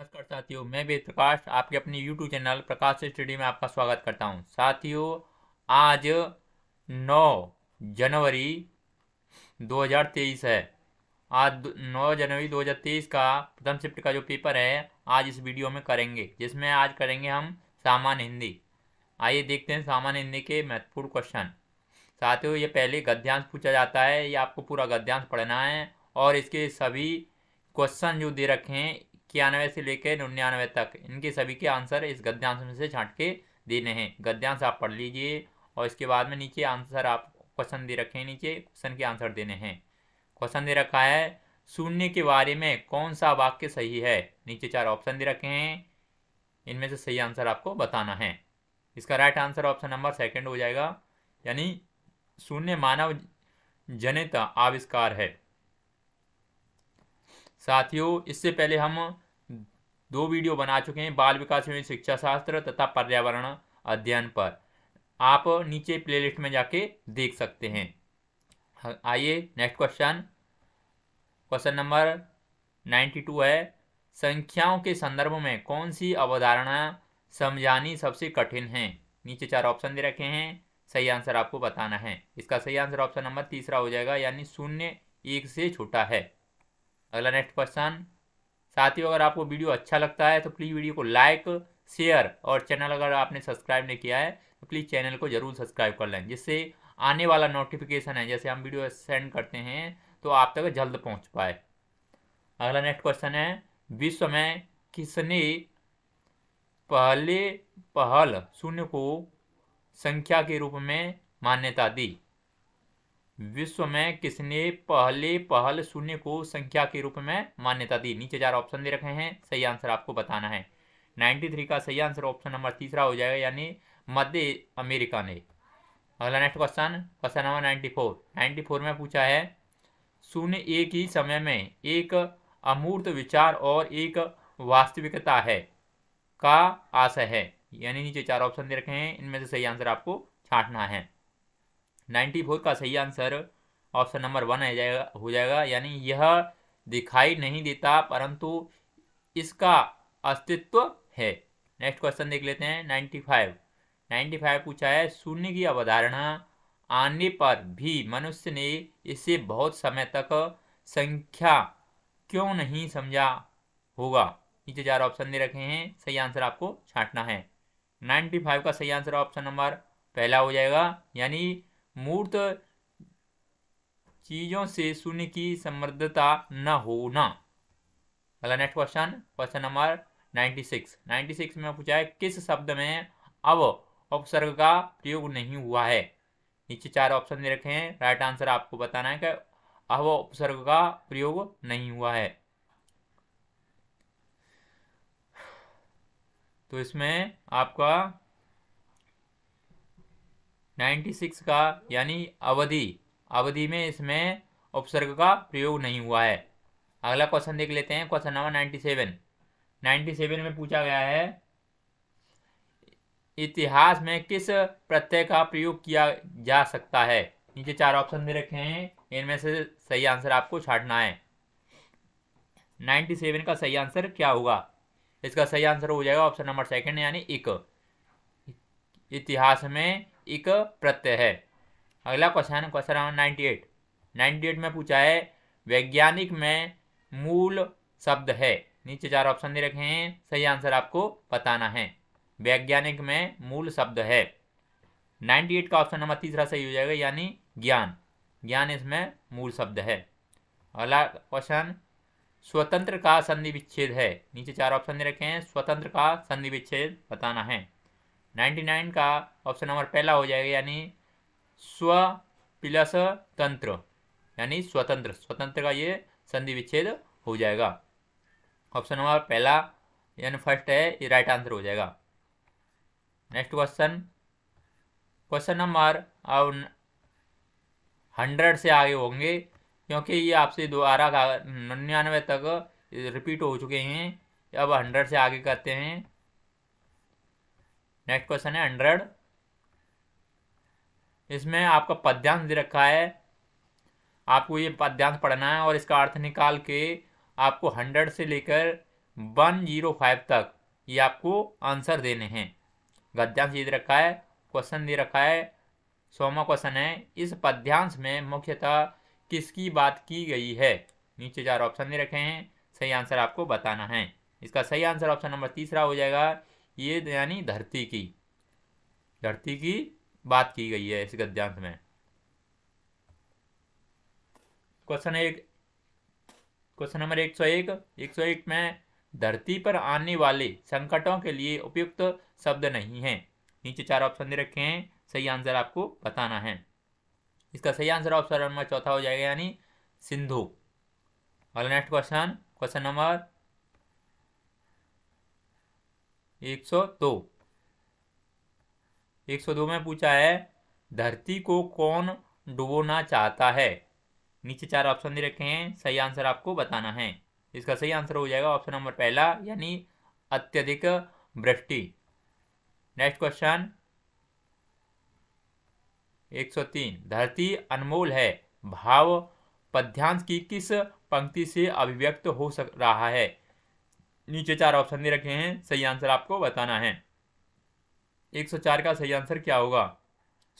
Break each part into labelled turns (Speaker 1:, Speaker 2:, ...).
Speaker 1: नमस्कार साथियों मैं वेद प्रकाश आपके अपने यूट्यूब चैनल प्रकाश स्टडी में आपका स्वागत करता हूं साथियों आज 9 जनवरी 2023 है आज 9 जनवरी 2023 का प्रथम शिफ्ट का जो पेपर है आज इस वीडियो में करेंगे जिसमें आज करेंगे हम सामान्य हिंदी आइए देखते हैं सामान्य हिंदी के महत्वपूर्ण क्वेश्चन साथियों ये पहले गद्यांश पूछा जाता है ये आपको पूरा गद्यांश पढ़ना है और इसके सभी क्वेश्चन जो दे रखे हैं इक्यानवे से लेकर निन्यानवे तक इनके सभी के आंसर इस गद्यांश में से छाँट के देने हैं गद्यांश आप पढ़ लीजिए और इसके बाद में नीचे आंसर आप क्वेश्चन दे रखे हैं नीचे क्वेश्चन के आंसर देने हैं क्वेश्चन दे रखा है शून्य के बारे में कौन सा वाक्य सही है नीचे चार ऑप्शन दे रखे हैं इनमें से सही आंसर आपको बताना है इसका right answer option number second हो जाएगा यानी शून्य मानव जनित आविष्कार है साथियों इससे पहले हम दो वीडियो बना चुके हैं बाल विकास एवं शिक्षा शास्त्र तथा पर्यावरण अध्ययन पर आप नीचे प्लेलिस्ट में जाके देख सकते हैं आइए next question question number ninety two है संख्याओं के संदर्भ में कौन सी अवधारणा समझानी सबसे कठिन है नीचे चार ऑप्शन दे रखे हैं सही आंसर आपको बताना है इसका सही आंसर ऑप्शन नंबर तीसरा हो जाएगा यानी शून्य एक से छोटा है अगला नेक्स्ट क्वेश्चन साथियों अगर आपको वीडियो अच्छा लगता है तो प्लीज़ वीडियो को लाइक शेयर और चैनल अगर आपने सब्सक्राइब नहीं किया है तो प्लीज़ चैनल को ज़रूर सब्सक्राइब कर लें जिससे आने वाला नोटिफिकेशन है जैसे हम वीडियो सेंड करते हैं तो आप तक जल्द पहुंच पाए अगला नेक्स्ट क्वेश्चन है विश्व में किसने पहले पहल शून्य को संख्या के रूप में मान्यता दी विश्व में किसने पहले पहल शून्य को संख्या के रूप में मान्यता दी नीचे चार ऑप्शन दे रखे हैं सही आंसर आपको बताना है 93 का सही आंसर ऑप्शन नंबर तीसरा हो जाएगा यानी मध्य अमेरिका ने अगला next question question number ninety four ninety four में पूछा है शून्य एक ही समय में एक अमूर्त विचार और एक वास्तविकता है का आशय है यानी नीचे चार ऑप्शन दे रखे हैं इनमें से सही आंसर आपको छाटना है नाइन्टी फोर का सही आंसर ऑप्शन नंबर वन आ जाएगा हो जाएगा यानी यह दिखाई नहीं देता परंतु इसका अस्तित्व है नेक्स्ट क्वेश्चन देख लेते हैं नाइन्टी फाइव नाइन्टी फाइव पूछा है शून्य की अवधारणा आने पर भी मनुष्य ने इसे बहुत समय तक संख्या क्यों नहीं समझा होगा नीचे चार ऑप्शन दे रखे हैं सही आंसर आपको छांटना है नाइन्टी फाइव का सही आंसर ऑप्शन नंबर पहला हो जाएगा यानी मूर्त चीजों से शून्य की समृद्धता न होना अगला नेक्स्ट क्वेश्चन क्वेश्चन नंबर 96 96 में पूछा है किस शब्द में अब उपसर्ग का प्रयोग नहीं हुआ है नीचे चार ऑप्शन दे रखे हैं राइट आंसर आपको बताना है कि अब उपसर्ग का प्रयोग नहीं हुआ है तो इसमें आपका 96 का यानी अवधि अवधि में इसमें उपसर्ग का प्रयोग नहीं हुआ है अगला क्वेश्चन देख लेते हैं question number ninety seven ninety seven में पूछा गया है इतिहास में किस प्रत्यय का प्रयोग किया जा सकता है नीचे चार ऑप्शन दे रखे हैं इनमें से सही आंसर आपको छाटना है नाइन्टी सेवन का सही आंसर क्या होगा इसका सही आंसर हो जाएगा ऑप्शन नंबर सेकंड यानी एक इतिहास में एक प्रत्यय है अगला question question number ninety eight ninety eight में पूछा है वैज्ञानिक में मूल शब्द है नीचे चार ऑप्शन दे रखे हैं सही आंसर आपको बताना है वैज्ञानिक में मूल शब्द है नाइन्टी एट का ऑप्शन नंबर तीसरा सही हो जाएगा यानी ज्ञान ज्ञान इसमें मूल शब्द है अगला क्वेश्चन स्वतंत्र का संधि विच्छेद है नीचे चार ऑप्शन दे रखे हैं स्वतंत्र का संधि विच्छेद बताना है नाइन्टी नाइन का ऑप्शन नंबर पहला हो जाएगा यानी स्व प्लस तंत्र यानी स्वतंत्र स्वतंत्र का ये संधि विच्छेद हो जाएगा ऑप्शन नंबर पहला यानी फर्स्ट है ये राइट आंसर हो जाएगा नेक्स्ट क्वेश्चन क्वेश्चन नंबर अब हंड्रेड से आगे होंगे क्योंकि ये आपसे दोबारा निन्यानवे तक रिपीट हो चुके हैं अब हंड्रेड से आगे करते हैं नेक्स्ट क्वेश्चन है हंड्रेड इसमें आपका पद्यांश दे रखा है आपको ये पद्यांश पढ़ना है और इसका अर्थ निकाल के आपको हंड्रेड से लेकर वन जीरो फाइव तक ये आपको आंसर देने हैं गद्यांश ये दे रखा है क्वेश्चन दे रखा है सोमा क्वेश्चन है इस पद्यांश में मुख्यतः किसकी बात की गई है नीचे चार ऑप्शन दे रखे हैं सही आंसर आपको बताना है इसका सही आंसर ऑप्शन नंबर तीसरा हो जाएगा ये यानी धरती की धरती की बात की गई है इस गद्यांश में क्वेश्चन एक क्वेश्चन नंबर एक सौ एक एक सौ एक में धरती पर आने वाले संकटों के लिए उपयुक्त शब्द नहीं है नीचे चार ऑप्शन दे रखे हैं सही आंसर आपको बताना है इसका सही आंसर ऑप्शन नंबर चौथा हो जाएगा यानी सिंधु अगला नेक्स्ट क्वेश्चन क्वेश्चन नंबर एक सौ दो एक सौ दो में पूछा है धरती को कौन डुबोना चाहता है नीचे चार ऑप्शन दे रखे हैं सही आंसर आपको बताना है इसका सही आंसर हो जाएगा ऑप्शन नंबर पहला यानी अत्यधिक वृष्टि नेक्स्ट क्वेश्चन 103 धरती अनमोल है भाव पद्यांश की किस पंक्ति से अभिव्यक्त हो सक रहा है नीचे चार ऑप्शन दे रखे हैं सही आंसर आपको बताना है 104 का सही आंसर क्या होगा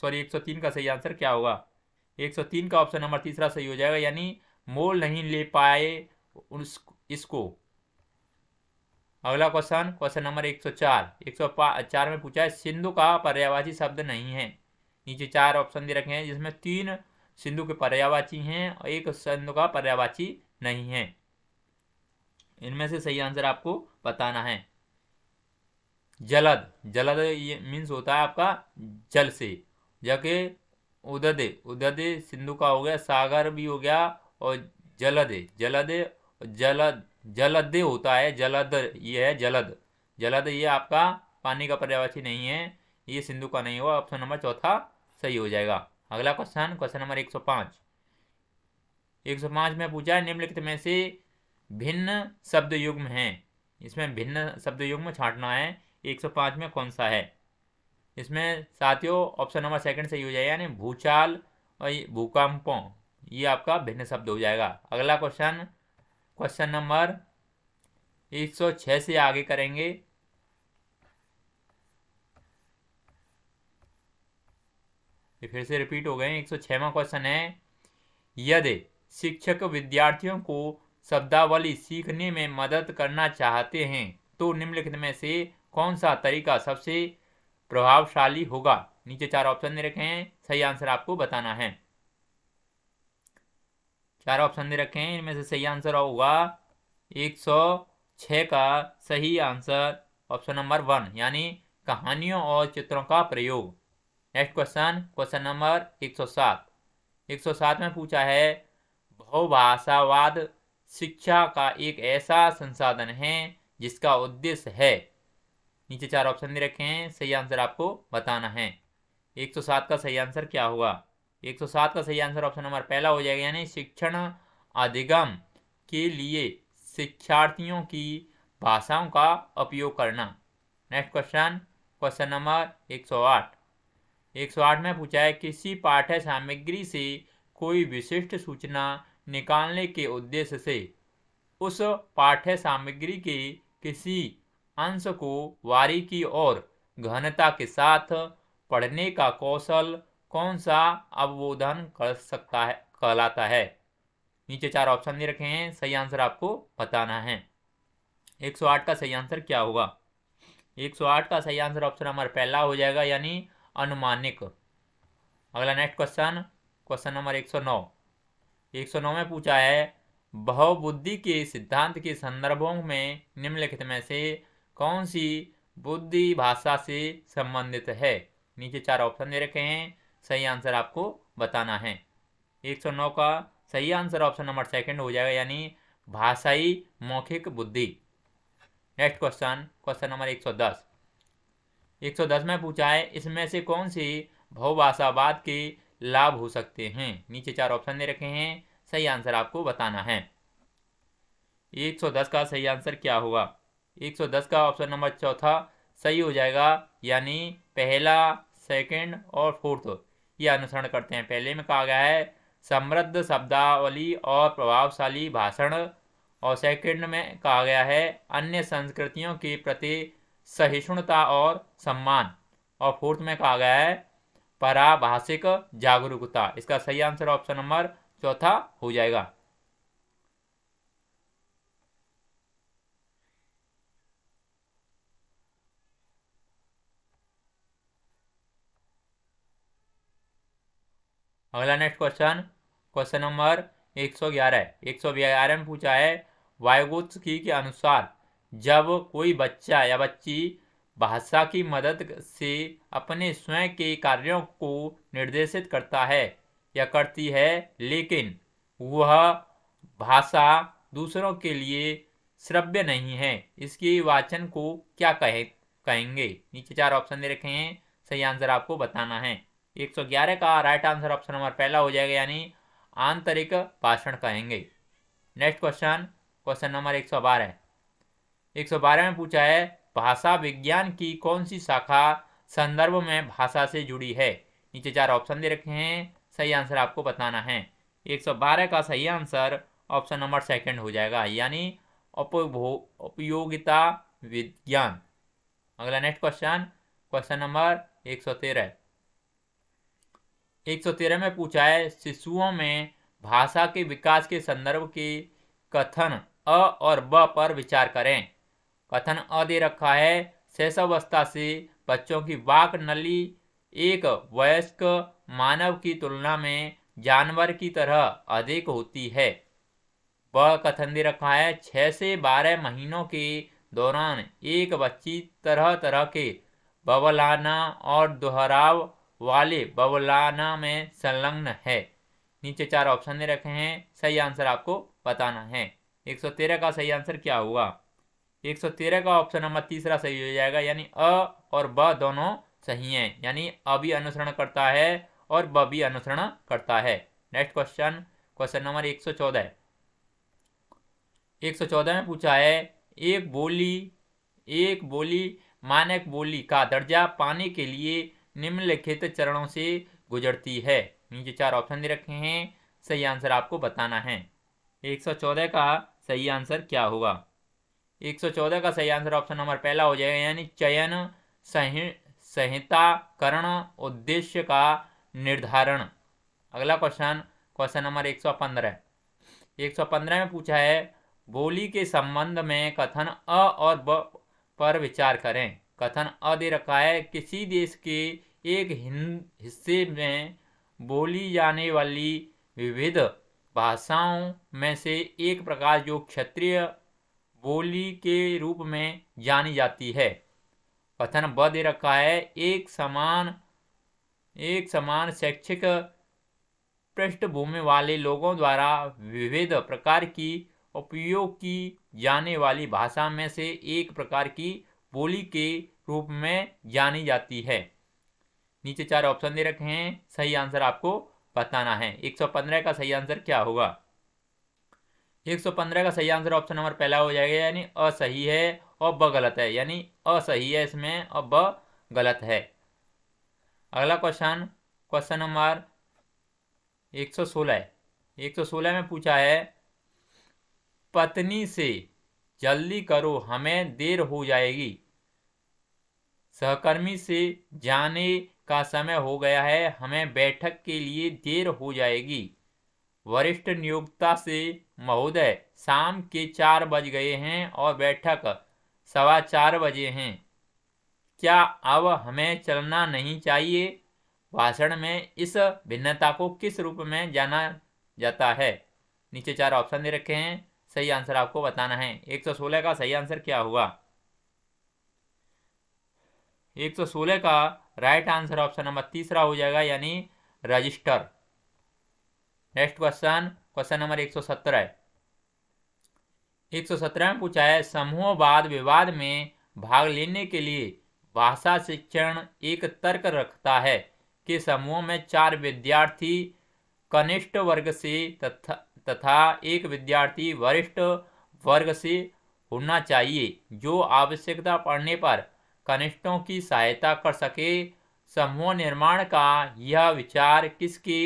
Speaker 1: सॉरी 103 का सही आंसर क्या होगा 103 का ऑप्शन नंबर तीसरा सही हो जाएगा यानी मोल नहीं ले पाए उस इसको अगला क्वेश्चन क्वेश्चन नंबर 104 104 में पूछा है सिंधु का पर्यावाची शब्द नहीं है नीचे चार ऑप्शन दे रखे हैं जिसमें तीन सिंधु के पर्यावाची हैं और एक सिंधु का पर्यावाची नहीं है इनमें से सही आंसर आपको बताना है जलद जलद ये मीन्स होता है आपका जल से जबकि उददे उददे सिंधु का हो गया सागर भी हो गया और जलद जलद जलद जलद होता है जलद ये है जलद जलद ये आपका पानी का पर्यावरण नहीं है ये सिंधु का नहीं हुआ ऑप्शन नंबर चौथा सही हो जाएगा अगला क्वेश्चन क्वेश्चन नंबर एक सौ एक सौ में पूछा है निम्नलिखित में से भिन्न शब्द युग्म है इसमें भिन्न शब्द युग्म छांटना है 105 में कौन सा है इसमें साथियों ऑप्शन नंबर सेकंड सही हो जाएगा यानी भूचाल और भूकंपों ये आपका भिन्न शब्द हो जाएगा अगला क्वेश्चन क्वेश्चन नंबर 106 से आगे करेंगे ये फिर से रिपीट हो गए 106वां क्वेश्चन है यदि शिक्षक विद्यार्थियों को शब्दावली सीखने में मदद करना चाहते हैं तो निम्नलिखित में से कौन सा तरीका सबसे प्रभावशाली होगा नीचे चार ऑप्शन दे रखे हैं सही आंसर आपको बताना है चार ऑप्शन दे रखे हैं इनमें से सही आंसर होगा एक सौ छः का सही आंसर ऑप्शन नंबर वन यानी कहानियों और चित्रों का प्रयोग नेक्स्ट क्वेश्चन क्वेश्चन नंबर एक सौ सात एक सौ सात में पूछा है बहुभाषावाद शिक्षा का एक ऐसा संसाधन है जिसका उद्देश्य है नीचे चार ऑप्शन दे रखे हैं सही आंसर आपको बताना है 107 का सही आंसर क्या हुआ 107 का सही आंसर ऑप्शन नंबर पहला हो जाएगा यानी शिक्षण अधिगम के लिए शिक्षार्थियों की भाषाओं का उपयोग करना नेक्स्ट क्वेश्चन क्वेश्चन नंबर 108 108 में पूछा है किसी पाठ्य सामग्री से कोई विशिष्ट सूचना निकालने के उद्देश्य से उस पाठ्य सामग्री के किसी अंश को बारीकी और घनता के साथ पढ़ने का कौशल कौन सा अवबोधन कर सकता है कहलाता है नीचे चार ऑप्शन दे रखे हैं सही आंसर आपको बताना है 108 का सही आंसर क्या होगा 108 का सही आंसर ऑप्शन नंबर पहला हो जाएगा यानी अनुमानिक अगला नेक्स्ट क्वेश्चन क्वेश्चन नंबर 109 एक सौ में पूछा है बहुबुद्धि के सिद्धांत के संदर्भों में निम्नलिखित में से कौन सी बुद्धि भाषा से संबंधित है नीचे चार ऑप्शन दे रखे हैं सही आंसर आपको बताना है 109 का सही आंसर ऑप्शन नंबर सेकंड हो जाएगा यानी भाषाई मौखिक बुद्धि नेक्स्ट क्वेश्चन क्वेश्चन नंबर 110 110 में पूछा है इसमें से कौन सी बहुभाषावाद की लाभ हो सकते हैं नीचे चार ऑप्शन दे रखे हैं सही आंसर आपको बताना है 110 का सही आंसर क्या होगा 110 का ऑप्शन नंबर चौथा सही हो जाएगा यानी पहला सेकंड और फोर्थ ये अनुसरण करते हैं पहले में कहा गया है समृद्ध शब्दावली और प्रभावशाली भाषण और सेकंड में कहा गया है अन्य संस्कृतियों के प्रति सहिष्णुता और सम्मान और फोर्थ में कहा गया है पराभाषिक जागरूकता इसका सही आंसर ऑप्शन नंबर चौथा हो जाएगा अगला नेक्स्ट क्वेश्चन क्वेश्चन नंबर एक सौ ग्यारह एक सौ ग्यारह में पूछा है वायुगुत्स की के अनुसार जब कोई बच्चा या बच्ची भाषा की मदद से अपने स्वयं के कार्यों को निर्देशित करता है या करती है लेकिन वह भाषा दूसरों के लिए श्रव्य नहीं है इसके वाचन को क्या कहे कहेंगे नीचे चार ऑप्शन दे रखे हैं सही आंसर आपको बताना है 111 का राइट आंसर ऑप्शन नंबर पहला हो जाएगा यानी आंतरिक भाषण कहेंगे नेक्स्ट क्वेश्चन क्वेश्चन नंबर 112 112 में पूछा है भाषा विज्ञान की कौन सी शाखा संदर्भ में भाषा से जुड़ी है नीचे चार ऑप्शन दे रखे हैं सही आंसर आपको बताना है 112 का सही आंसर ऑप्शन नंबर सेकंड हो जाएगा यानी उपयोगिता विज्ञान अगला नेक्स्ट क्वेश्चन क्वेश्चन नंबर 113 113 में पूछा है शिशुओं में भाषा के विकास के संदर्भ के कथन अ और ब पर विचार करें कथन अदे रखा है शैशवावस्था से बच्चों की वाक नली एक वयस्क मानव की तुलना में जानवर की तरह अधिक होती है वह कथन दे रखा है छः से बारह महीनों के दौरान एक बच्ची तरह तरह के बबलाना और दोहराव वाले बबलाना में संलग्न है नीचे चार ऑप्शन दे रखे हैं सही आंसर आपको बताना है 113 का सही आंसर क्या हुआ एक सौ तेरह का ऑप्शन नंबर तीसरा सही हो जाएगा यानी अ और ब दोनों सही हैं यानी अ भी अनुसरण करता है और ब भी अनुसरण करता है नेक्स्ट क्वेश्चन क्वेश्चन नंबर एक सौ चौदह एक सौ चौदह में पूछा है एक बोली एक बोली मानक बोली का दर्जा पाने के लिए निम्नलिखित चरणों से गुजरती है नीचे चार ऑप्शन दे रखे हैं सही आंसर आपको बताना है 114 का सही आंसर क्या होगा एक सौ चौदह का सही आंसर ऑप्शन नंबर पहला हो जाएगा यानी चयन संहिता करण उद्देश्य का निर्धारण अगला क्वेश्चन क्वेश्चन नंबर एक सौ पंद्रह एक सौ पंद्रह में पूछा है बोली के संबंध में कथन अ और ब पर विचार करें कथन अ दे रखा है किसी देश के एक हिस्से में बोली जाने वाली विविध भाषाओं में से एक प्रकार जो क्षेत्रीय बोली के रूप में जानी जाती है कथन ब दे रखा है एक समान एक समान शैक्षिक पृष्ठभूमि वाले लोगों द्वारा विविध प्रकार की उपयोग की जाने वाली भाषा में से एक प्रकार की बोली के रूप में जानी जाती है नीचे चार ऑप्शन दे रखे हैं सही आंसर आपको बताना है 115 का सही आंसर क्या होगा 115 का सही आंसर ऑप्शन नंबर पहला हो जाएगा यानी असही है और ब गलत है यानी असही है इसमें और ब गलत है अगला क्वेश्चन क्वेश्चन नंबर 116 116 में पूछा है पत्नी से जल्दी करो हमें देर हो जाएगी सहकर्मी से जाने का समय हो गया है हमें बैठक के लिए देर हो जाएगी वरिष्ठ नियोक्ता से महोदय शाम के चार बज गए हैं और बैठक सवा चार बजे हैं क्या अब हमें चलना नहीं चाहिए भाषण में इस भिन्नता को किस रूप में जाना जाता है नीचे चार ऑप्शन दे रखे हैं सही आंसर आपको बताना है 116 का सही आंसर क्या हुआ 116 का राइट आंसर ऑप्शन नंबर तीसरा हो जाएगा यानी register next question question number एक है एक में पूछा है समूह वाद विवाद में भाग लेने के लिए भाषा शिक्षण एक तर्क रखता है कि समूह में चार विद्यार्थी कनिष्ठ वर्ग से तथा तथा एक विद्यार्थी वरिष्ठ वर्ग से होना चाहिए जो आवश्यकता पड़ने पर कनिष्ठों की सहायता कर सके समूह निर्माण का यह विचार किसकी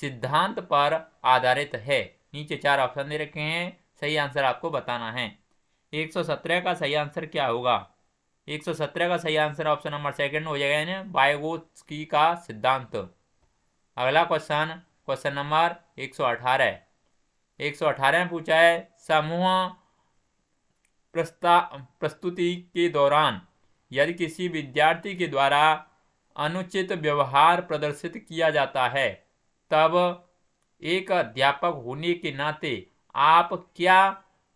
Speaker 1: सिद्धांत पर आधारित है नीचे चार ऑप्शन दे रखे हैं सही आंसर आपको बताना है 117 का सही आंसर क्या होगा 117 का सही आंसर ऑप्शन नंबर सेकंड हो जाएगा यानी बायोगोस्की का सिद्धांत अगला क्वेश्चन क्वेश्चन नंबर 118 118 में पूछा है समूह प्रस्ता प्रस्तुति के दौरान यदि किसी विद्यार्थी के द्वारा अनुचित व्यवहार प्रदर्शित किया जाता है तब एक अध्यापक होने के नाते आप क्या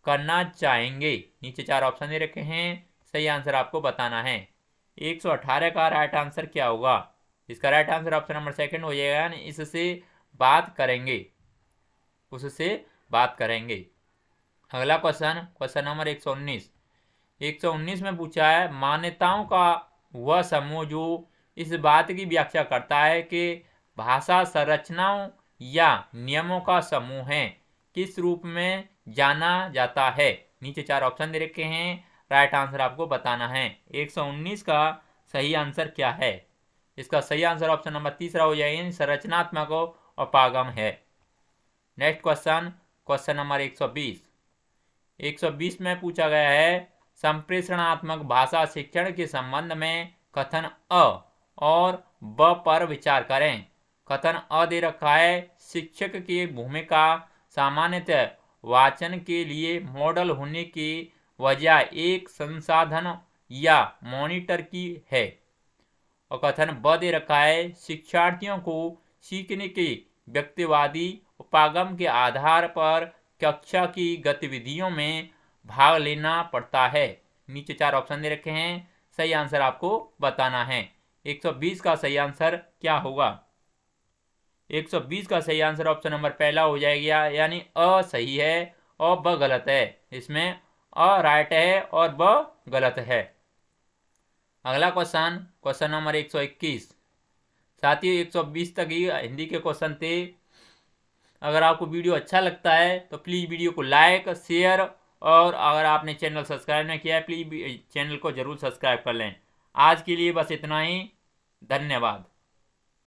Speaker 1: करना चाहेंगे नीचे चार ऑप्शन दे रखे हैं सही आंसर आपको बताना है 118 का राइट आंसर क्या होगा इसका right answer option number second हो जाएगा इससे बात करेंगे उससे बात करेंगे अगला क्वेश्चन क्वेश्चन नंबर एक सौ उन्नीस एक सौ उन्नीस में पूछा है मान्यताओं का वह समूह जो इस बात की व्याख्या करता है कि भाषा संरचनाओं या नियमों का समूह है किस रूप में जाना जाता है नीचे चार ऑप्शन दे रखे हैं राइट आंसर आपको बताना है 119 का सही आंसर क्या है इसका सही आंसर ऑप्शन नंबर तीसरा हो जाएगा संरचनात्मक अपागम है नेक्स्ट क्वेश्चन क्वेश्चन नंबर 120 120 में पूछा गया है संप्रेषणात्मक भाषा शिक्षण के संबंध में कथन अ और ब पर विचार करें कथन अ रखा है शिक्षक की भूमिका सामान्यतः वाचन के लिए मॉडल होने की वजह एक संसाधन या मॉनिटर की है और कथन ब रखाए रखा है शिक्षार्थियों को सीखने के व्यक्तिवादी उपागम के आधार पर कक्षा की गतिविधियों में भाग लेना पड़ता है नीचे चार ऑप्शन दे रखे हैं सही आंसर आपको बताना है 120 का सही आंसर क्या होगा 120 का सही आंसर ऑप्शन नंबर पहला हो जाएगा यानी अ सही है और ब गलत है इसमें अ राइट है और ब गलत है अगला क्वेश्चन क्वेश्चन नंबर 121 साथियों 120 तक ही हिंदी के क्वेश्चन थे अगर आपको वीडियो अच्छा लगता है तो प्लीज़ वीडियो को लाइक शेयर और अगर आपने चैनल सब्सक्राइब नहीं किया है प्लीज़ चैनल को ज़रूर सब्सक्राइब कर लें आज के लिए बस इतना ही धन्यवाद